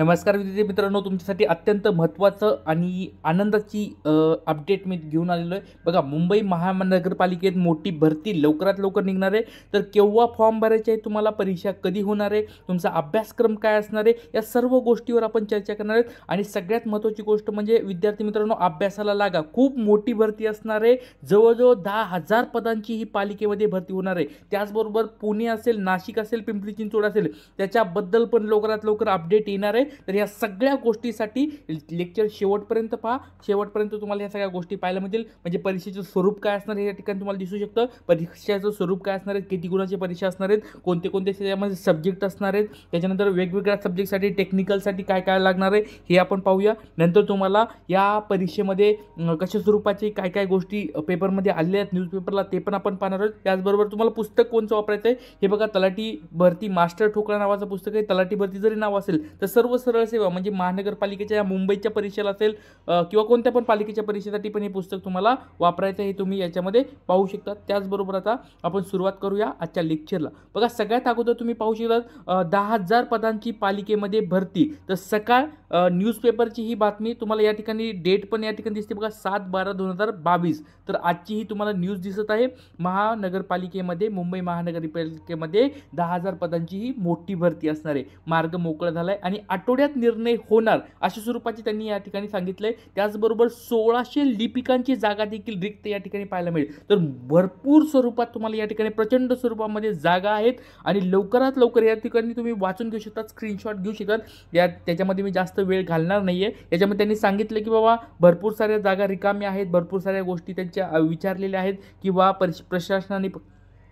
नमस्कार विद्यार्थी मित्रांनो तुमच्यासाठी अत्यंत महत्त्वाचं आणि आनंदाची अपडेट मी घेऊन आलेलो आहे बघा मुंबई महानगरपालिकेत मोठी भरती लवकरात लवकर निघणार आहे तर केव्हा फॉर्म भरायचे आहे तुम्हाला परीक्षा कधी होणार आहे तुमचा अभ्यासक्रम काय असणार आहे या सर्व गोष्टीवर आपण चर्चा करणार आहेत आणि सगळ्यात महत्त्वाची गोष्ट म्हणजे विद्यार्थी मित्रांनो अभ्यासाला लागा खूप मोठी भरती असणार आहे जवळजवळ दहा हजार पदांची ही पालिकेमध्ये भरती होणार आहे त्याचबरोबर पुणे असेल नाशिक असेल पिंपरी चिंचवड असेल त्याच्याबद्दल पण लवकरात लवकर अपडेट येणार आहे तर या सगळ्या गोष्टीसाठी लेक्चर शेवटपर्यंत पहा शेवटपर्यंत तुम्हाला या सगळ्या गोष्टी पाहायला मिळतील म्हणजे परीक्षेचं स्वरूप काय असणार आहे या ठिकाणी तुम्हाला दिसू शकतं परीक्षेचं स्वरूप काय असणार आहे किती गुणाची परीक्षा असणार आहेत कोणते कोणते त्याच्यामध्ये सब्जेक्ट असणार आहेत त्याच्यानंतर वेगवेगळ्या सब्जेक्टसाठी टेक्निकलसाठी काय काय लागणार आहे हे आपण पाहूया नंतर तुम्हाला या परीक्षेमध्ये कशा स्वरूपाचे काय काय गोष्टी पेपरमध्ये आलेल्या आहेत न्यूजपेपरला ते पण आपण पाहणार आहोत त्याचबरोबर तुम्हाला पुस्तक कोणचं वापरायचं आहे हे बघा तलाठी भरती मास्टर ठोकळा नावाचं पुस्तक आहे तलाठी भरती जरी नाव असेल तर सर्व सर्व सरळ सेवा म्हणजे महानगरपालिकेच्या या मुंबईच्या परीक्षेला असेल किंवा कोणत्या पण पालिकेच्या परीक्षेसाठी पण हे पुस्तक तुम्हाला वापरायचं हे तुम्ही याच्यामध्ये पाहू शकता त्याचबरोबर आता आपण सुरुवात करूया आजच्या लेक्चरला बघा सगळ्यात अगोदर तुम्ही पाहू शकता दहा हजार पदांची पालिकेमध्ये भरती तर सकाळ न्यूजपेपरची ही बातमी तुम्हाला या ठिकाणी डेट पण या ठिकाणी दिसते बघा सात बारा दोन हजार बावीस तर आजची ही तुम्हाला न्यूज दिसत आहे महानगरपालिकेमध्ये मुंबई महानगरपालिकेमध्ये दहा हजार पदांची ही मोठी भरती असणार आहे मार्ग मोकळा झाला आहे आणि आठवड्यात निर्णय होणार अशा स्वरूपाची त्यांनी या ठिकाणी सांगितलं आहे त्याचबरोबर सोळाशे लिपिकांची जागा देखील रिक्त या ठिकाणी पाहायला मिळेल तर भरपूर स्वरूपात तुम्हाला या ठिकाणी प्रचंड स्वरूपामध्ये जागा आहेत आणि लवकरात लवकर या ठिकाणी तुम्ही वाचून घेऊ शकता स्क्रीनशॉट घेऊ शकता या त्याच्यामध्ये मी जास्त वेळ घालणार नाहीये आहे याच्यामध्ये त्यांनी सांगितलं की बाबा भरपूर साऱ्या जागा रिकामी आहेत भरपूर साऱ्या गोष्टी त्यांच्या विचारलेल्या आहेत किंवा परिश प्रशासनाने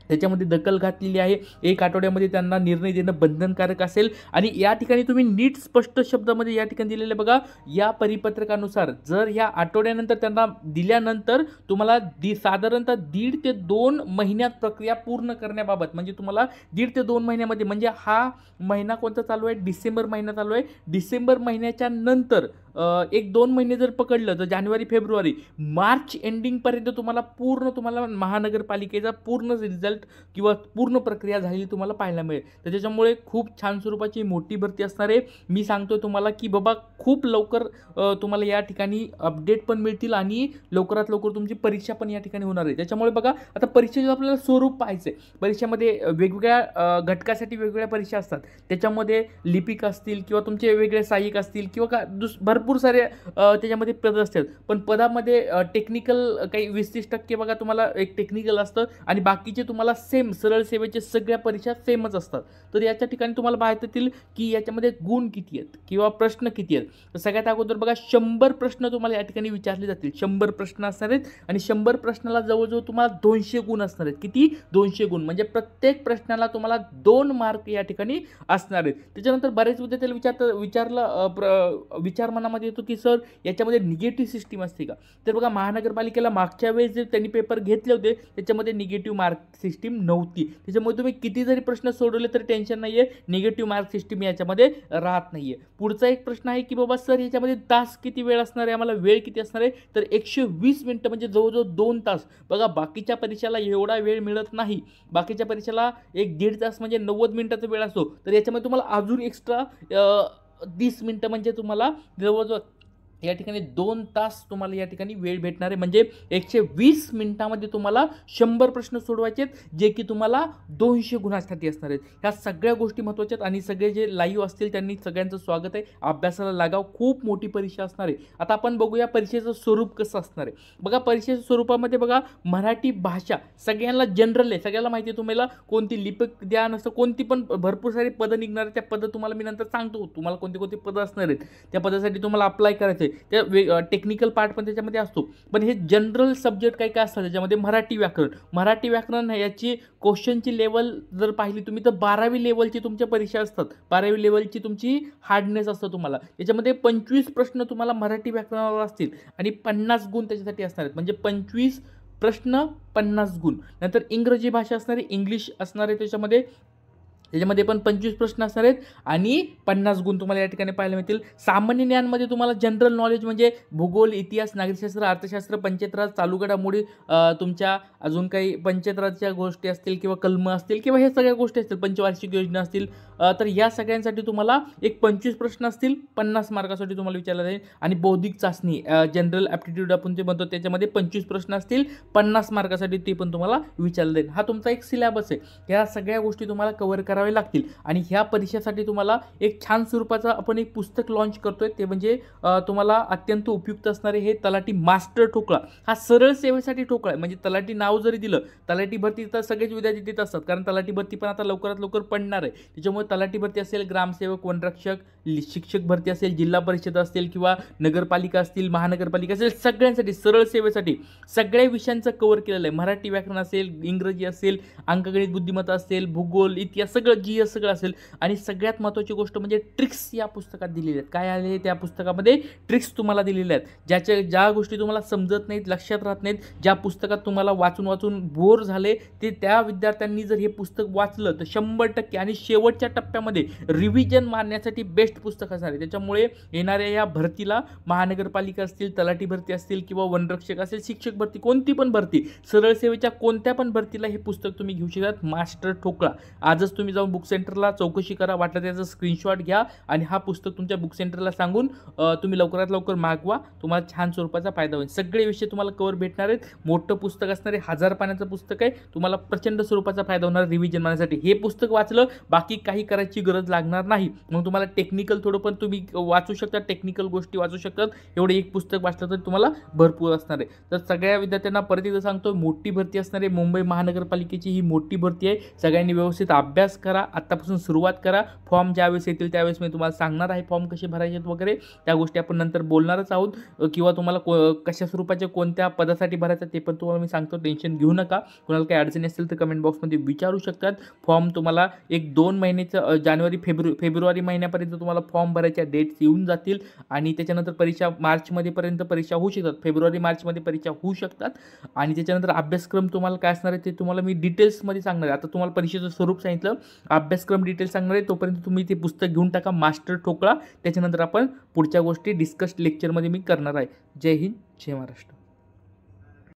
त्याच्यामध्ये दखल घातलेली आहे एक आठवड्यामध्ये त्यांना निर्णय देणं बंधनकारक असेल आणि या ठिकाणी तुम्ही नीट स्पष्ट शब्दामध्ये या ठिकाणी दिलेलं बघा या परिपत्रकानुसार जर ह्या आठवड्यानंतर त्यांना दिल्यानंतर तुम्हाला दि साधारणतः दीड ते दोन महिन्यात प्रक्रिया पूर्ण करण्याबाबत म्हणजे तुम्हाला दीड ते दोन महिन्यामध्ये म्हणजे हा महिना कोणता चालू आहे डिसेंबर महिना चालू आहे डिसेंबर महिन्याच्या नंतर एक दोन महिने जर पकडलं तर जानेवारी फेब्रुवारी मार्च एंडिंगपर्यंत तुम्हाला पूर्ण तुम्हाला महानगरपालिकेचा पूर्ण रिझल्ट किंवा पूर्ण प्रक्रिया झालेली तुम्हाला पाहायला मिळेल तर त्याच्यामुळे खूप छान स्वरूपाची मोठी भरती असणार आहे मी सांगतो तुम्हाला की बाबा खूप लवकर तुम्हाला या ठिकाणी अपडेट पण मिळतील आणि लवकरात लवकर तुमची परीक्षा पण या ठिकाणी होणार आहे त्याच्यामुळे बघा आता परीक्षेचं आपल्याला स्वरूप पाहायचं आहे परीक्षेमध्ये वेगवेगळ्या घटकासाठी वेगवेगळ्या परीक्षा असतात त्याच्यामध्ये लिपिक असतील किंवा तुमचे वेगवेगळे सहाय्यक असतील किंवा का दुस भर भरपूर सारे त्याच्यामध्ये पद असतात पण पदामध्ये टेक्निकल काही वीस तीस टक्के बघा तुम्हाला एक टेक्निकल असतं आणि बाकीचे तुम्हाला सेम सरळ सेवेचे सगळ्या परीक्षा सेमच असतात तर याच्या ठिकाणी तुम्हाला पाहता येतील की याच्यामध्ये गुण किती आहेत किंवा प्रश्न किती आहेत तर सगळ्यात अगोदर बघा शंभर प्रश्न तुम्हाला या ठिकाणी विचारले जातील शंभर प्रश्न असणार आहेत आणि शंभर प्रश्नाला जवळजवळ तुम्हाला दोनशे गुण असणार आहेत किती दोनशे गुण म्हणजे प्रत्येक प्रश्नाला तुम्हाला दोन मार्क या ठिकाणी असणार आहेत त्याच्यानंतर बरेच विद्यार्थ्याला विचारतं विचारलं विचार म्हणा प्रश्नामध्ये येतो की सर याच्यामध्ये निगेटिव्ह सिस्टीम असते का तर बघा महानगरपालिकेला मागच्या वेळेस जे त्यांनी पेपर घेतले होते त्याच्यामध्ये निगेटिव्ह मार्क सिस्टीम नव्हती त्याच्यामुळे तुम्ही किती जरी प्रश्न सोडवले तरी टेन्शन नाही आहे निगेटिव्ह मार्क सिस्टीम याच्यामध्ये राहत नाही आहे पुढचा एक प्रश्न आहे की बाबा सर याच्यामध्ये तास किती वेळ असणार आहे आम्हाला वेळ किती असणार आहे तर एकशे वीस मिनटं म्हणजे जवळजवळ दोन तास बघा बाकीच्या परीक्षेला एवढा वेळ मिळत नाही बाकीच्या परीक्षेला एक दीड तास म्हणजे नव्वद मिनिटाचा वेळ असतो तर याच्यामध्ये तुम्हाला अजून एक्स्ट्रा तीस मिनटं म्हणजे तुम्हाला जवळजवळ या ठिकाणी दोन तास तुम्हाला या ठिकाणी वेळ भेटणार आहे म्हणजे एकशे वीस मिनिटामध्ये तुम्हाला शंभर प्रश्न सोडवायचे आहेत जे की तुम्हाला दोनशे गुणांसाठी असणार आहेत ह्या सगळ्या गोष्टी महत्त्वाच्या आहेत आणि सगळे जे लाईव्ह असतील त्यांनी सगळ्यांचं स्वागत आहे अभ्यासाला लागाव खूप मोठी परीक्षा असणार आहे आता आपण बघूया परीक्षेचं स्वरूप कसं असणार आहे बघा परीक्षेच्या स्वरूपामध्ये बघा मराठी भाषा सगळ्यांना जनरल आहे सगळ्याला माहिती आहे तुम्हाला कोणती लिपिक द्या नसतं कोणती पण भरपूर सारी पदं निघणार आहेत त्या पदं तुम्हाला मी नंतर सांगतो तुम्हाला कोणती कोणती पदं असणार आहेत त्या पदासाठी तुम्हाला अप्लाय करायचं त्या वे टेक्निकल पार्ट पण त्याच्यामध्ये असतो पण हे जनरल सब्जेक्ट काय काय असतात त्याच्यामध्ये मराठी व्याकरण मराठी व्याकरण याची क्वेश्चनची लेवल जर पाहिली तुम्ही तर बारावी लेवलची तुमच्या परीक्षा असतात बारावी लेवलची तुमची हार्डनेस असतं तुम्हाला याच्यामध्ये पंचवीस प्रश्न तुम्हाला मराठी व्याकरणावर असतील आणि पन्नास गुण त्याच्यासाठी असणार आहेत म्हणजे पंचवीस प्रश्न पन्नास गुण नंतर इंग्रजी भाषा असणारी इंग्लिश असणारे त्याच्यामध्ये त्याच्यामध्ये पण पंचवीस प्रश्न असणार आहेत आणि पन्नास गुण तुम्हाला या ठिकाणी पाहायला मिळतील सामान्य ज्ञानमध्ये तुम्हाला जनरल नॉलेज म्हणजे भूगोल इतिहास नागरिकशास्त्र अर्थशास्त्र पंचायतराज चालू घडामोडी तुमच्या अजून काही पंचतराजच्या गोष्टी असतील किंवा कलम असतील किंवा हे सगळ्या गोष्टी असतील पंचवार्षिक योजना असतील तर या सगळ्यांसाठी तुम्हाला एक पंचवीस प्रश्न असतील पन्नास मार्कासाठी तुम्हाला विचारला जाईल आणि बौद्धिक चाचणी जनरल ॲप्टिट्यूड आपण जे म्हणतो त्याच्यामध्ये पंचवीस प्रश्न असतील पन्नास मार्कासाठी ते पण तुम्हाला विचारलं जाईल हा तुमचा एक सिलेबस आहे ह्या सगळ्या गोष्टी तुम्हाला कवर कराव्या लागतील आणि ह्या परीक्षेसाठी तुम्हाला एक छान स्वरूपाचं आपण एक पुस्तक लॉन्च करतो आहे ते म्हणजे तुम्हाला अत्यंत उपयुक्त असणारे हे तलाठी मास्टर ठोकळा हा सरळ सेवेसाठी ठोकळा आहे म्हणजे तलाठी नाव जरी दिलं तलाठी भरती तर सगळेच विद्यार्थी देत असतात कारण तलाठी भरती पण आता लवकरात लवकर पडणार आहे त्याच्यामुळे तलाठी भरती असेल ग्रामसेवक वनरक्षक शिक्षक भरती असेल जिल्हा परिषद असतील किंवा नगरपालिका असतील महानगरपालिका असेल सगळ्यांसाठी सरळ सेवेसाठी सगळ्या विषयांचं कवर केलेलं आहे मराठी व्याकरण असेल इंग्रजी असेल अंकगणित बुद्धिमत्ता असेल भूगोल इतिहास सगळं जी एस सगळं असेल आणि सगळ्यात महत्त्वाची गोष्ट म्हणजे ट्रिक्स या पुस्तकात दिलेल्या आहेत काय आले त्या पुस्तकामध्ये ट्रिक्स तुम्हाला दिलेल्या आहेत ज्याच्या ज्या गोष्टी तुम्हाला समजत नाहीत लक्षात राहत नाहीत ज्या पुस्तकात तुम्हाला वाचून वाचून बोर झाले ते त्या विद्यार्थ्यांनी जर हे पुस्तक वाचलं तर शंभर टक्के आणि शेवटच्या टप्प्यामध्ये रिव्हिजन मारण्यासाठी बेस्ट पुस्तक असणार आहे त्याच्यामुळे येणाऱ्या या भरतीला महानगरपालिका असतील तलाठी भरती असतील किंवा वनरक्षक असेल शिक्षक भरती कोणती पण भरती सरळ सेवेच्या कोणत्या पण भरतीला हे पुस्तक तुम्ही घेऊ शकतात मास्टर ठोकळा आजच तुम्ही जाऊन बुक सेंटरला चौकशी करा वाटलं त्याचा स्क्रीनशॉट घ्या आणि हा पुस्तक तुमच्या बुक सेंटरला सांगून तुम्ही लवकरात लवकर मागवा तुम्हाला छान स्वरूपाचा फायदा होईल सगळे विषय तुम्हाला कवर भेटणार आहेत मोठं पुस्तक असणारे हजार पाण्याचं पुस्तक आहे तुम्हाला प्रचंड स्वरूपाचा फायदा होणार रिव्हिजन मारण्यासाठी हे पुस्तक वाचलं बाकी काही करायची गरज लागणार नाही मग तुम्हाला टेक्निकल थोडं पण तुम्ही वाचू शकता टेक्निकल गोष्टी वाचू शकतात एवढं एक पुस्तक वाचलं तर तुम्हाला भरपूर असणार आहे तर सगळ्या विद्यार्थ्यांना परत एकदा सांगतो मोठी भरती आहे मुंबई महानगरपालिकेची ही मोठी भरती आहे सगळ्यांनी व्यवस्थित अभ्यास करा आत्तापासून सुरुवात करा फॉर्म ज्यावेळेस येतील त्यावेळेस मी तुम्हाला सांगणार आहे फॉर्म कसे भरायचे वगैरे त्या गोष्टी आपण नंतर बोलणारच आहोत किंवा तुम्हाला को कशा स्वरूपाच्या कोणत्या पदासाठी भरायचं ते पण तुम्हाला मी सांगतो टेन्शन घेऊ नका कोणाला काही अडचणी असतील तर कमेंट बॉक्समध्ये विचारू शकतात फॉर्म तुम्हाला एक दोन महिन्याचं जानेवारी फेब्रु फेब्रुवारी महिन्यापर्यंत तुम्हाला फॉर्म भरायच्या डेट्स येऊन जातील आणि त्याच्यानंतर परीक्षा मार्चमध्येपर्यंत परीक्षा होऊ शकतात फेब्रुवारी मार्चमध्ये परीक्षा होऊ शकतात आणि त्याच्यानंतर अभ्यासक्रम तुम्हाला काय असणार आहे ते तुम्हाला मी डिटेल्समध्ये सांगणार आहे आता तुम्हाला परीक्षेचं स्वरूप सांगितलं अभ्यासक्रम डिटेल्स सांगणार आहे तोपर्यंत तुम्ही ते पुस्तक घेऊन टाका मास्टर ठोकळा त्याच्यानंतर आपण पुढच्या गोष्टी डिस्कस लेक्चरमध्ये मी करणार आहे जय हिंद जय महाराष्ट्र